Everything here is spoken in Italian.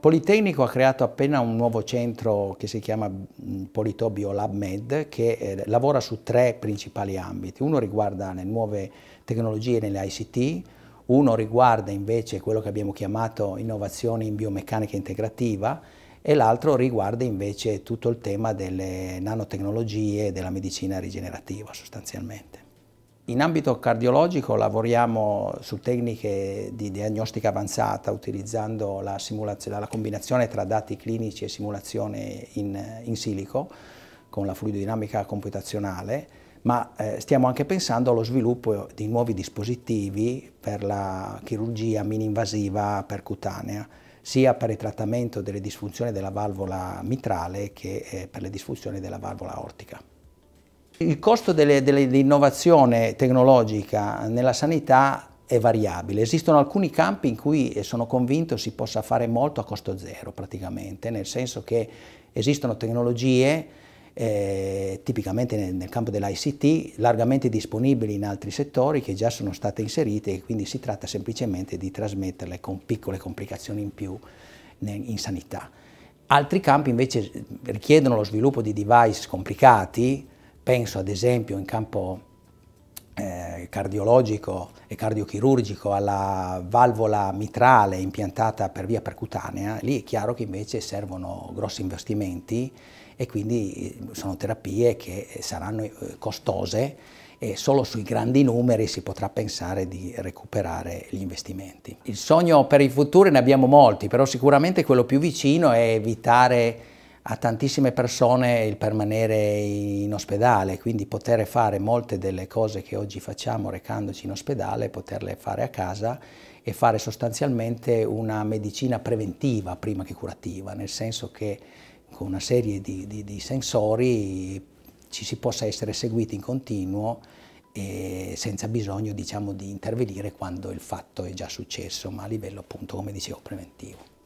Politecnico ha creato appena un nuovo centro che si chiama mm, Polito Biolab Med che eh, lavora su tre principali ambiti. Uno riguarda le nuove tecnologie nelle ICT, uno riguarda invece quello che abbiamo chiamato innovazioni in biomeccanica integrativa e l'altro riguarda invece tutto il tema delle nanotecnologie e della medicina rigenerativa sostanzialmente. In ambito cardiologico lavoriamo su tecniche di diagnostica avanzata utilizzando la, la combinazione tra dati clinici e simulazione in, in silico con la fluidodinamica computazionale, ma eh, stiamo anche pensando allo sviluppo di nuovi dispositivi per la chirurgia mini-invasiva percutanea, sia per il trattamento delle disfunzioni della valvola mitrale che eh, per le disfunzioni della valvola ortica. Il costo dell'innovazione tecnologica nella sanità è variabile. Esistono alcuni campi in cui sono convinto si possa fare molto a costo zero praticamente, nel senso che esistono tecnologie eh, tipicamente nel, nel campo dell'ICT, largamente disponibili in altri settori che già sono state inserite e quindi si tratta semplicemente di trasmetterle con piccole complicazioni in più in sanità. Altri campi invece eh, richiedono lo sviluppo di device complicati Penso ad esempio in campo eh, cardiologico e cardiochirurgico alla valvola mitrale impiantata per via percutanea, lì è chiaro che invece servono grossi investimenti e quindi eh, sono terapie che eh, saranno eh, costose e solo sui grandi numeri si potrà pensare di recuperare gli investimenti. Il sogno per il futuro ne abbiamo molti, però sicuramente quello più vicino è evitare a tantissime persone il permanere in ospedale, quindi poter fare molte delle cose che oggi facciamo recandoci in ospedale, poterle fare a casa e fare sostanzialmente una medicina preventiva prima che curativa, nel senso che con una serie di, di, di sensori ci si possa essere seguiti in continuo senza bisogno diciamo, di intervenire quando il fatto è già successo, ma a livello appunto, come dicevo, preventivo.